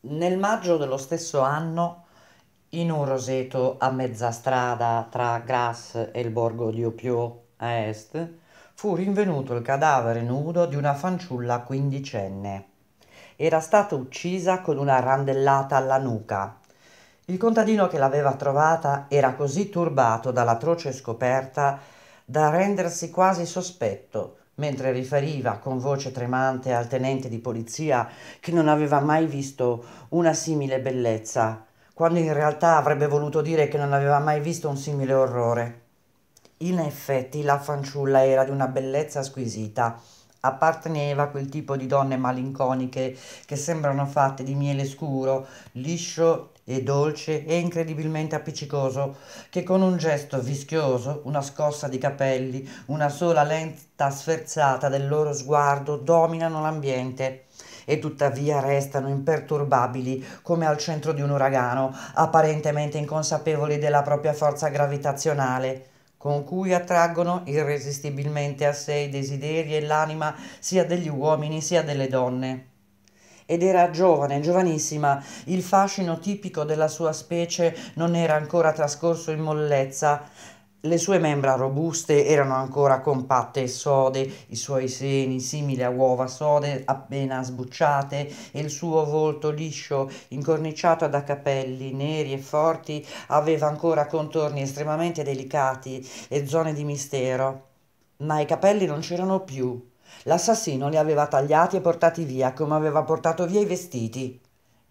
Nel maggio dello stesso anno, in un roseto a mezza strada tra Grasse e il borgo di Opio a est, fu rinvenuto il cadavere nudo di una fanciulla quindicenne. Era stata uccisa con una randellata alla nuca. Il contadino che l'aveva trovata era così turbato dall'atroce scoperta da rendersi quasi sospetto mentre riferiva con voce tremante al tenente di polizia che non aveva mai visto una simile bellezza, quando in realtà avrebbe voluto dire che non aveva mai visto un simile orrore. In effetti la fanciulla era di una bellezza squisita, apparteneva a quel tipo di donne malinconiche che sembrano fatte di miele scuro, liscio e dolce e incredibilmente appiccicoso, che con un gesto vischioso, una scossa di capelli, una sola lenta sferzata del loro sguardo dominano l'ambiente e tuttavia restano imperturbabili come al centro di un uragano, apparentemente inconsapevoli della propria forza gravitazionale con cui attraggono irresistibilmente a sé i desideri e l'anima sia degli uomini sia delle donne ed era giovane, giovanissima, il fascino tipico della sua specie non era ancora trascorso in mollezza. Le sue membra robuste erano ancora compatte e sode, i suoi seni simili a uova sode appena sbucciate e il suo volto liscio, incorniciato da capelli neri e forti, aveva ancora contorni estremamente delicati e zone di mistero. Ma i capelli non c'erano più. L'assassino li aveva tagliati e portati via come aveva portato via i vestiti.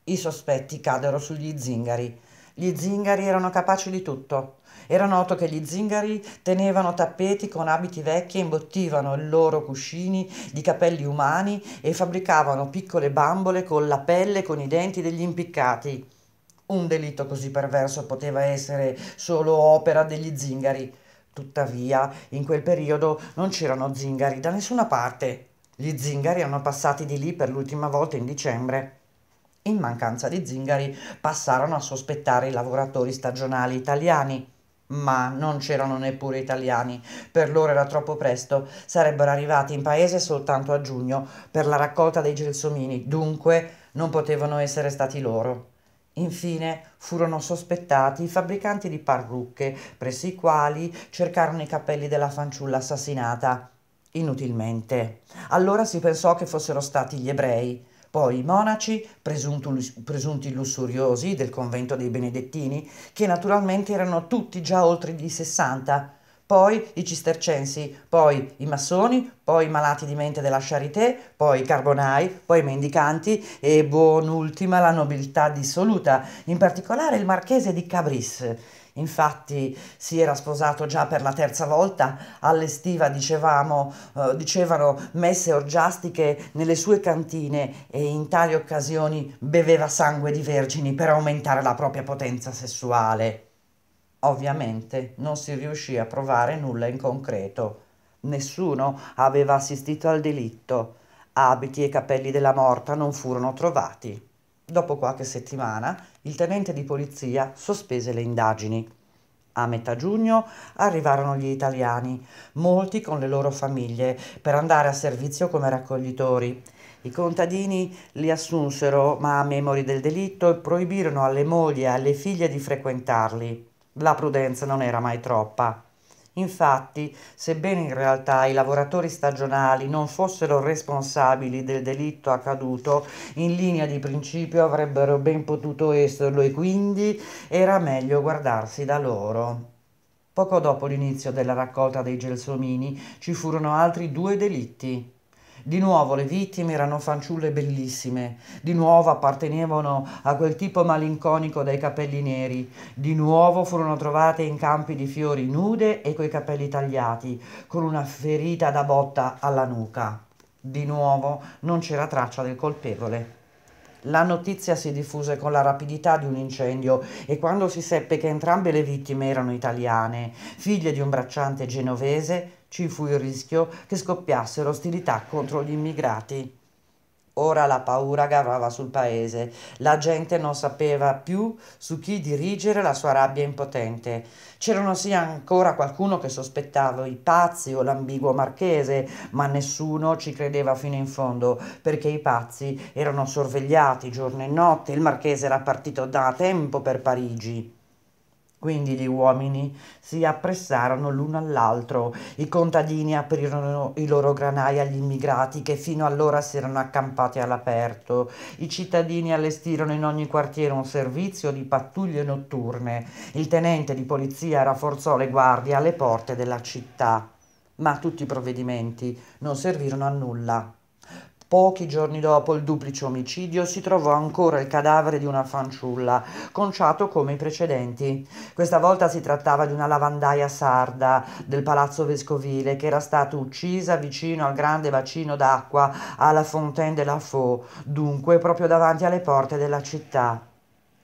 I sospetti caddero sugli zingari. Gli zingari erano capaci di tutto. Era noto che gli zingari tenevano tappeti con abiti vecchi e imbottivano i loro cuscini di capelli umani e fabbricavano piccole bambole con la pelle e con i denti degli impiccati. Un delitto così perverso poteva essere solo opera degli zingari. Tuttavia, in quel periodo non c'erano zingari da nessuna parte. Gli zingari erano passati di lì per l'ultima volta in dicembre. In mancanza di zingari passarono a sospettare i lavoratori stagionali italiani. Ma non c'erano neppure italiani, per loro era troppo presto, sarebbero arrivati in paese soltanto a giugno per la raccolta dei gelsomini, dunque non potevano essere stati loro. Infine furono sospettati i fabbricanti di parrucche, presso i quali cercarono i capelli della fanciulla assassinata. Inutilmente. Allora si pensò che fossero stati gli ebrei, poi i monaci, presunti lussuriosi del convento dei benedettini, che naturalmente erano tutti già oltre gli sessanta, poi i cistercensi, poi i massoni, poi i malati di mente della charité, poi i carbonai, poi i mendicanti e buon'ultima la nobiltà dissoluta, in particolare il marchese di Cabris. Infatti si era sposato già per la terza volta, allestiva, dicevamo, eh, dicevano, messe orgiastiche nelle sue cantine e in tali occasioni beveva sangue di vergini per aumentare la propria potenza sessuale. Ovviamente non si riuscì a provare nulla in concreto. Nessuno aveva assistito al delitto. Abiti e capelli della morta non furono trovati. Dopo qualche settimana il tenente di polizia sospese le indagini. A metà giugno arrivarono gli italiani, molti con le loro famiglie, per andare a servizio come raccoglitori. I contadini li assunsero, ma a memori del delitto, proibirono alle mogli e alle figlie di frequentarli la prudenza non era mai troppa. Infatti, sebbene in realtà i lavoratori stagionali non fossero responsabili del delitto accaduto, in linea di principio avrebbero ben potuto esserlo e quindi era meglio guardarsi da loro. Poco dopo l'inizio della raccolta dei gelsomini ci furono altri due delitti di nuovo le vittime erano fanciulle bellissime, di nuovo appartenevano a quel tipo malinconico dai capelli neri, di nuovo furono trovate in campi di fiori nude e coi capelli tagliati, con una ferita da botta alla nuca. Di nuovo non c'era traccia del colpevole. La notizia si diffuse con la rapidità di un incendio e quando si seppe che entrambe le vittime erano italiane, figlie di un bracciante genovese, ci fu il rischio che scoppiassero ostilità contro gli immigrati. Ora la paura gravava sul paese, la gente non sapeva più su chi dirigere la sua rabbia impotente. C'erano sì ancora qualcuno che sospettava i pazzi o l'ambiguo marchese, ma nessuno ci credeva fino in fondo, perché i pazzi erano sorvegliati giorno e notte, il marchese era partito da tempo per Parigi. Quindi gli uomini si appressarono l'uno all'altro, i contadini aprirono i loro granai agli immigrati che fino allora si erano accampati all'aperto, i cittadini allestirono in ogni quartiere un servizio di pattuglie notturne, il tenente di polizia rafforzò le guardie alle porte della città. Ma tutti i provvedimenti non servirono a nulla. Pochi giorni dopo il duplice omicidio si trovò ancora il cadavere di una fanciulla, conciato come i precedenti. Questa volta si trattava di una lavandaia sarda del palazzo vescovile che era stata uccisa vicino al grande bacino d'acqua alla Fontaine de la Faux, dunque proprio davanti alle porte della città.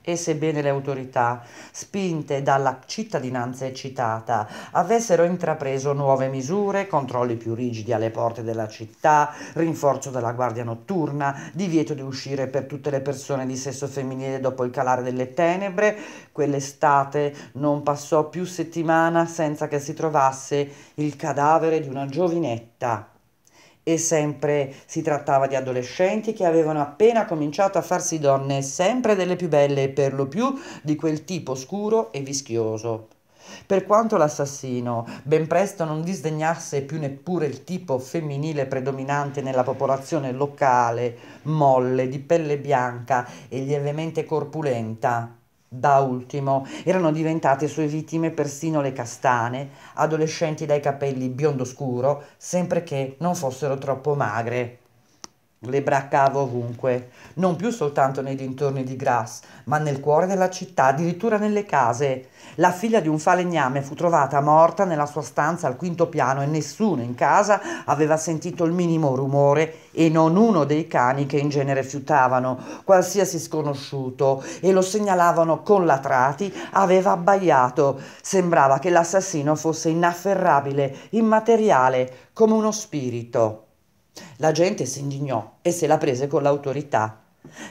E sebbene le autorità, spinte dalla cittadinanza eccitata, avessero intrapreso nuove misure, controlli più rigidi alle porte della città, rinforzo della guardia notturna, divieto di uscire per tutte le persone di sesso femminile dopo il calare delle tenebre, quell'estate non passò più settimana senza che si trovasse il cadavere di una giovinetta e sempre si trattava di adolescenti che avevano appena cominciato a farsi donne, sempre delle più belle e per lo più di quel tipo scuro e vischioso. Per quanto l'assassino ben presto non disdegnasse più neppure il tipo femminile predominante nella popolazione locale, molle, di pelle bianca e lievemente corpulenta, da ultimo erano diventate sue vittime persino le castane, adolescenti dai capelli biondo scuro, sempre che non fossero troppo magre. Le braccava ovunque, non più soltanto nei dintorni di Gras, ma nel cuore della città, addirittura nelle case. La figlia di un falegname fu trovata morta nella sua stanza al quinto piano e nessuno in casa aveva sentito il minimo rumore e non uno dei cani che in genere fiutavano, qualsiasi sconosciuto, e lo segnalavano con latrati, aveva abbaiato. Sembrava che l'assassino fosse inafferrabile, immateriale, come uno spirito. La gente si indignò e se la prese con l'autorità.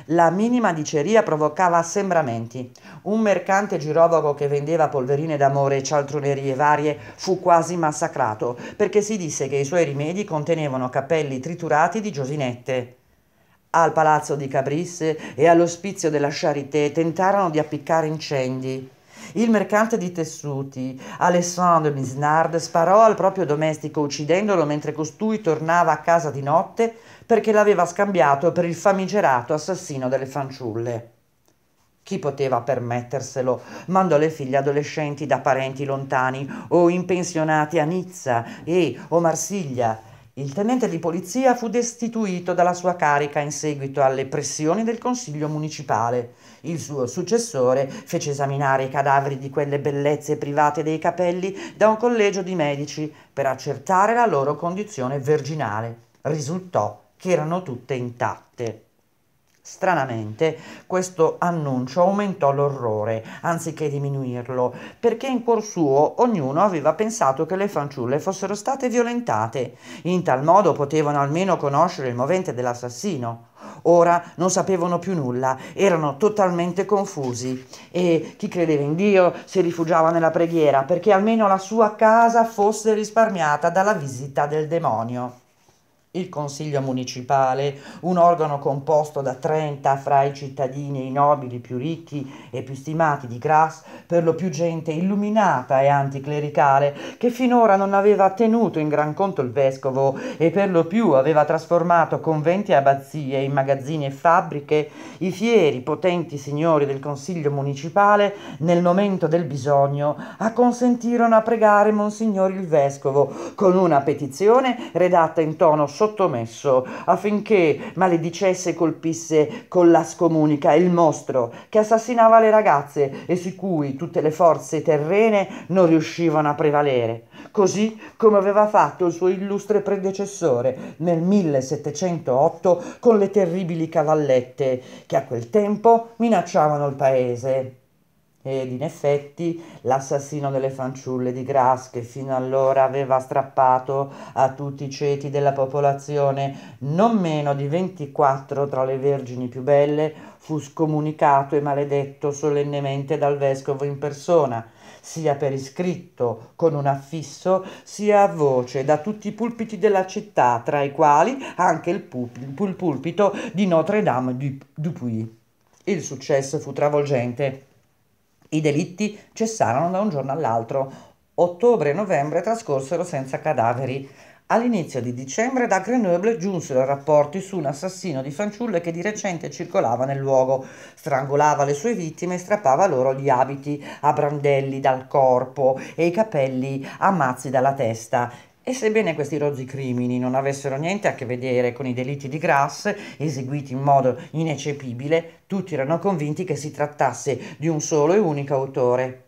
La minima diceria provocava assembramenti. Un mercante girovago che vendeva polverine d'amore e cialtronerie varie fu quasi massacrato perché si disse che i suoi rimedi contenevano capelli triturati di giovinette. Al palazzo di Cabrisse e all'ospizio della Charité tentarono di appiccare incendi. Il mercante di tessuti, Alessandro Misnard, sparò al proprio domestico uccidendolo mentre costui tornava a casa di notte perché l'aveva scambiato per il famigerato assassino delle fanciulle. Chi poteva permetterselo? Mandò le figlie adolescenti da parenti lontani o impensionati a Nizza e o Marsiglia il tenente di polizia fu destituito dalla sua carica in seguito alle pressioni del Consiglio municipale. Il suo successore fece esaminare i cadaveri di quelle bellezze private dei capelli da un collegio di medici per accertare la loro condizione virginale. Risultò che erano tutte intatte. Stranamente, questo annuncio aumentò l'orrore, anziché diminuirlo, perché in cuor suo ognuno aveva pensato che le fanciulle fossero state violentate. In tal modo potevano almeno conoscere il movente dell'assassino. Ora non sapevano più nulla, erano totalmente confusi e chi credeva in Dio si rifugiava nella preghiera perché almeno la sua casa fosse risparmiata dalla visita del demonio il Consiglio Municipale, un organo composto da 30 fra i cittadini e i nobili più ricchi e più stimati di Gras, per lo più gente illuminata e anticlericale, che finora non aveva tenuto in gran conto il vescovo e per lo più aveva trasformato conventi e abbazie in magazzini e fabbriche, i fieri potenti signori del Consiglio Municipale, nel momento del bisogno, acconsentirono a pregare Monsignor il Vescovo con una petizione redatta in tono solo sottomesso affinché maledicesse e colpisse con la scomunica il mostro che assassinava le ragazze e su cui tutte le forze terrene non riuscivano a prevalere, così come aveva fatto il suo illustre predecessore nel 1708 con le terribili cavallette che a quel tempo minacciavano il paese ed in effetti l'assassino delle fanciulle di Gras che fino allora aveva strappato a tutti i ceti della popolazione non meno di 24 tra le vergini più belle fu scomunicato e maledetto solennemente dal vescovo in persona sia per iscritto con un affisso, sia a voce da tutti i pulpiti della città, tra i quali anche il, pulpito di Notre Dame du, du Puy. Il successo fu travolgente i delitti cessarono da un giorno all'altro. Ottobre e novembre trascorsero senza cadaveri. All'inizio di dicembre da Grenoble giunsero rapporti su un assassino di fanciulle che di recente circolava nel luogo, strangolava le sue vittime e strappava loro gli abiti a brandelli dal corpo e i capelli a mazzi dalla testa. E sebbene questi rozzi crimini non avessero niente a che vedere con i delitti di Grasse, eseguiti in modo ineccepibile, tutti erano convinti che si trattasse di un solo e unico autore.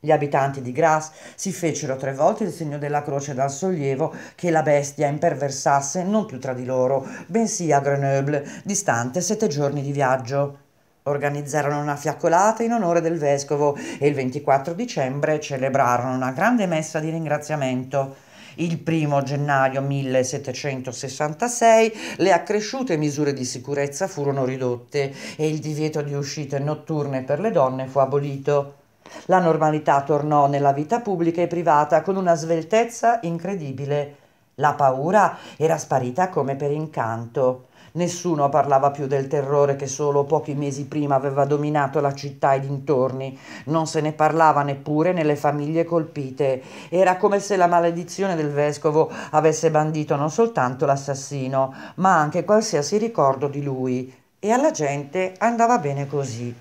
Gli abitanti di Grasse si fecero tre volte il segno della croce dal sollievo che la bestia imperversasse non più tra di loro, bensì a Grenoble, distante sette giorni di viaggio. Organizzarono una fiaccolata in onore del vescovo e il 24 dicembre celebrarono una grande messa di ringraziamento il 1 gennaio 1766 le accresciute misure di sicurezza furono ridotte e il divieto di uscite notturne per le donne fu abolito. La normalità tornò nella vita pubblica e privata con una sveltezza incredibile. La paura era sparita come per incanto. Nessuno parlava più del terrore che solo pochi mesi prima aveva dominato la città e dintorni. Non se ne parlava neppure nelle famiglie colpite. Era come se la maledizione del vescovo avesse bandito non soltanto l'assassino, ma anche qualsiasi ricordo di lui. E alla gente andava bene così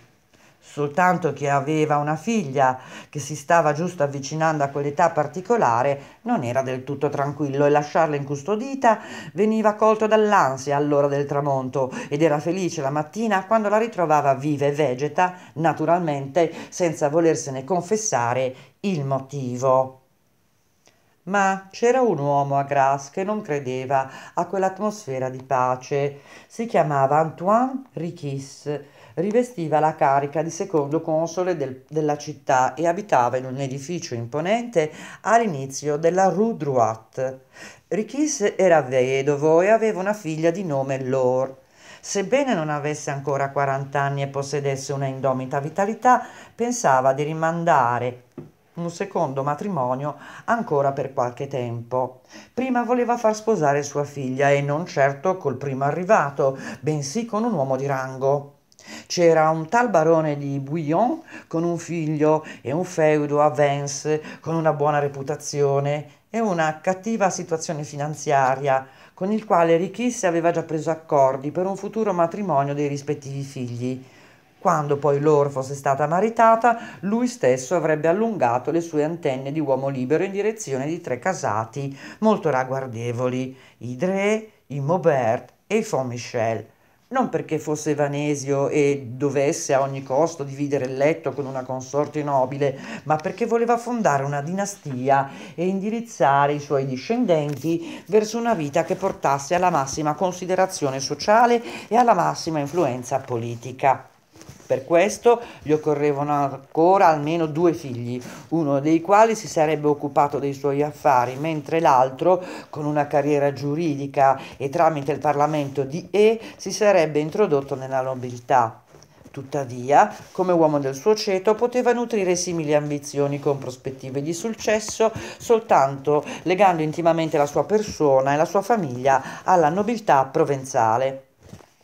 soltanto che aveva una figlia che si stava giusto avvicinando a quell'età particolare, non era del tutto tranquillo e lasciarla incustodita veniva colto dall'ansia all'ora del tramonto ed era felice la mattina quando la ritrovava viva e vegeta, naturalmente senza volersene confessare il motivo. Ma c'era un uomo a Grasse che non credeva a quell'atmosfera di pace. Si chiamava Antoine Richis Rivestiva la carica di secondo console del, della città e abitava in un edificio imponente all'inizio della Rue Droit. Richis era vedovo e aveva una figlia di nome Lor. Sebbene non avesse ancora 40 anni e possedesse una indomita vitalità, pensava di rimandare un secondo matrimonio ancora per qualche tempo. Prima voleva far sposare sua figlia e non certo col primo arrivato, bensì con un uomo di rango. C'era un tal barone di Bouillon con un figlio e un feudo a Vence con una buona reputazione e una cattiva situazione finanziaria, con il quale Richisse aveva già preso accordi per un futuro matrimonio dei rispettivi figli. Quando poi loro fosse stata maritata, lui stesso avrebbe allungato le sue antenne di uomo libero in direzione di tre casati molto ragguardevoli, i Dre, i Maubert e i Font Michel non perché fosse vanesio e dovesse a ogni costo dividere il letto con una consorte nobile, ma perché voleva fondare una dinastia e indirizzare i suoi discendenti verso una vita che portasse alla massima considerazione sociale e alla massima influenza politica. Per questo gli occorrevano ancora almeno due figli, uno dei quali si sarebbe occupato dei suoi affari, mentre l'altro, con una carriera giuridica e tramite il Parlamento di E, si sarebbe introdotto nella nobiltà. Tuttavia, come uomo del suo ceto, poteva nutrire simili ambizioni con prospettive di successo soltanto legando intimamente la sua persona e la sua famiglia alla nobiltà provenzale.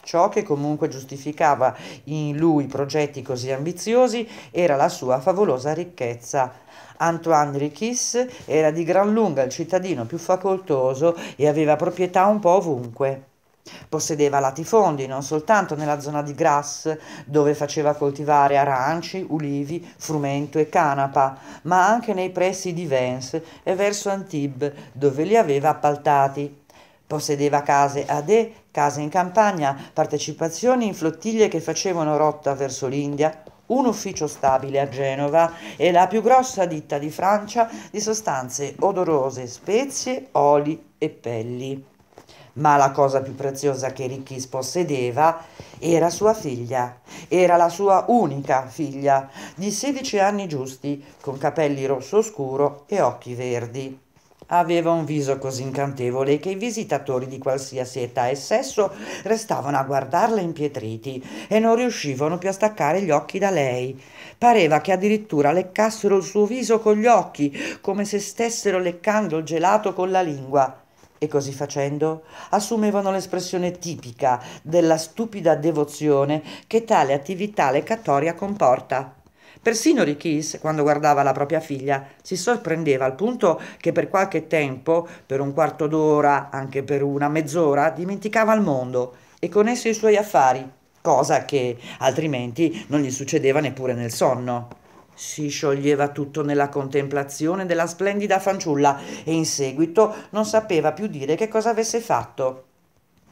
Ciò che comunque giustificava in lui progetti così ambiziosi era la sua favolosa ricchezza. Antoine Richis era di gran lunga il cittadino più facoltoso e aveva proprietà un po' ovunque. Possedeva latifondi non soltanto nella zona di Grasse, dove faceva coltivare aranci, ulivi, frumento e canapa, ma anche nei pressi di Vence e verso Antibes, dove li aveva appaltati. Possedeva case a De, case in campagna, partecipazioni in flottiglie che facevano rotta verso l'India, un ufficio stabile a Genova e la più grossa ditta di Francia di sostanze odorose, spezie, oli e pelli. Ma la cosa più preziosa che Ricchis possedeva era sua figlia, era la sua unica figlia, di 16 anni giusti, con capelli rosso scuro e occhi verdi. Aveva un viso così incantevole che i visitatori di qualsiasi età e sesso restavano a guardarla impietriti e non riuscivano più a staccare gli occhi da lei. Pareva che addirittura leccassero il suo viso con gli occhi, come se stessero leccando il gelato con la lingua. E così facendo assumevano l'espressione tipica della stupida devozione che tale attività leccatoria comporta. Persino Richis, quando guardava la propria figlia, si sorprendeva al punto che per qualche tempo, per un quarto d'ora, anche per una mezz'ora, dimenticava il mondo e con esso i suoi affari, cosa che altrimenti non gli succedeva neppure nel sonno. Si scioglieva tutto nella contemplazione della splendida fanciulla e in seguito non sapeva più dire che cosa avesse fatto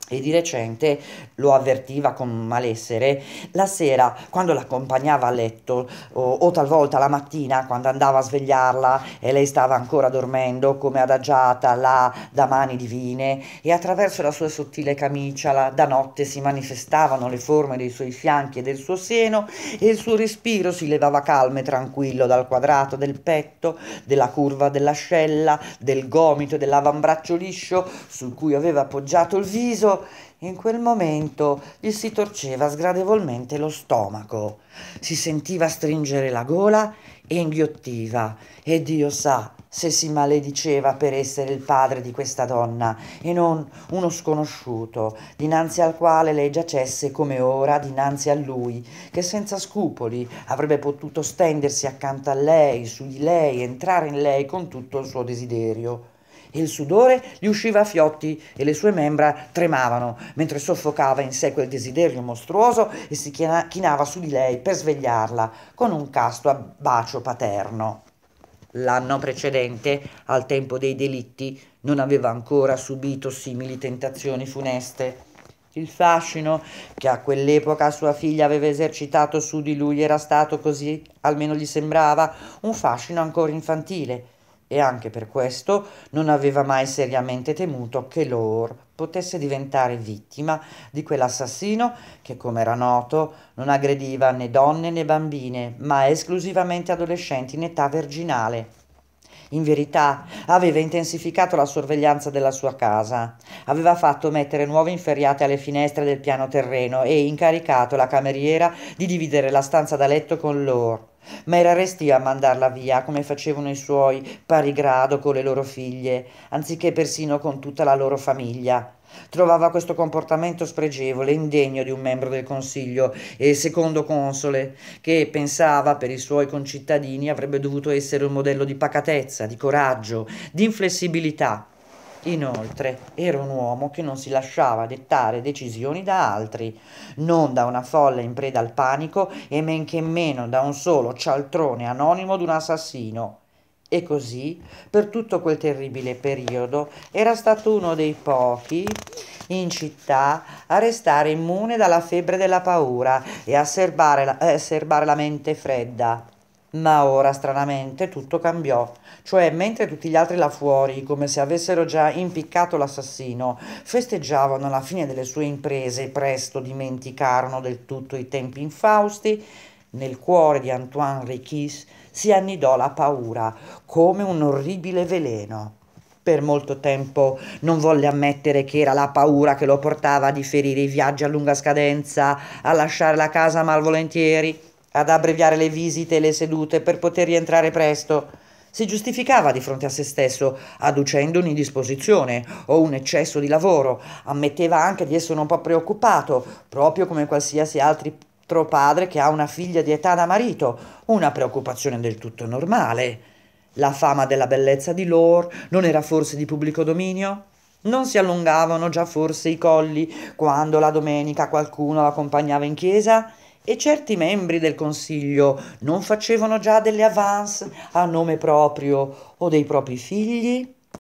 e di recente lo avvertiva con malessere la sera quando l'accompagnava a letto o, o, talvolta la mattina quando andava a svegliarla e lei stava ancora dormendo come adagiata là da mani divine e attraverso la sua sottile camicia la, da notte si manifestavano le forme dei suoi fianchi e del suo seno e il suo respiro si levava calmo e tranquillo dal quadrato del petto, della curva dell'ascella, del gomito e dell'avambraccio liscio su cui aveva appoggiato il viso in quel momento gli si torceva sgradevolmente lo stomaco, si sentiva stringere la gola e inghiottiva, e Dio sa se si malediceva per essere il padre di questa donna e non uno sconosciuto, dinanzi al quale lei giacesse come ora dinanzi a lui, che senza scrupoli avrebbe potuto stendersi accanto a lei, su di lei, entrare in lei con tutto il suo desiderio e il sudore gli usciva a fiotti e le sue membra tremavano, mentre soffocava in sé quel desiderio mostruoso e si chinava su di lei per svegliarla con un casto bacio paterno. L'anno precedente, al tempo dei delitti, non aveva ancora subito simili tentazioni funeste. Il fascino che a quell'epoca sua figlia aveva esercitato su di lui era stato così, almeno gli sembrava, un fascino ancora infantile e anche per questo non aveva mai seriamente temuto che Lore potesse diventare vittima di quell'assassino che, come era noto, non aggrediva né donne né bambine, ma esclusivamente adolescenti in età verginale. In verità, aveva intensificato la sorveglianza della sua casa, aveva fatto mettere nuove inferriate alle finestre del piano terreno e incaricato la cameriera di dividere la stanza da letto con loro ma era restia a mandarla via come facevano i suoi pari grado con le loro figlie, anziché persino con tutta la loro famiglia. Trovava questo comportamento spregevole, indegno di un membro del Consiglio e secondo console, che pensava per i suoi concittadini avrebbe dovuto essere un modello di pacatezza, di coraggio, di inflessibilità Inoltre era un uomo che non si lasciava dettare decisioni da altri, non da una folla in preda al panico e men che meno da un solo cialtrone anonimo d'un assassino. E così, per tutto quel terribile periodo, era stato uno dei pochi in città a restare immune dalla febbre della paura e a serbare la, eh, serbare la mente fredda. Ma ora, stranamente, tutto cambiò. Cioè, mentre tutti gli altri là fuori, come se avessero già impiccato l'assassino, festeggiavano la fine delle sue imprese e presto dimenticarono del tutto i tempi infausti, nel cuore di Antoine Richis si annidò la paura, come un orribile veleno. Per molto tempo non volle ammettere che era la paura che lo portava a differire i viaggi a lunga scadenza, a lasciare la casa malvolentieri, ad abbreviare le visite e le sedute per poter rientrare presto. Si giustificava di fronte a se stesso, adducendo un'indisposizione o un eccesso di lavoro, ammetteva anche di essere un po' preoccupato, proprio come qualsiasi altro padre che ha una figlia di età da marito, una preoccupazione del tutto normale. La fama della bellezza di Lore non era forse di pubblico dominio? Non si allungavano già forse i colli quando la domenica qualcuno l'accompagnava in chiesa? E certi membri del Consiglio non facevano già delle avance a nome proprio o dei propri figli?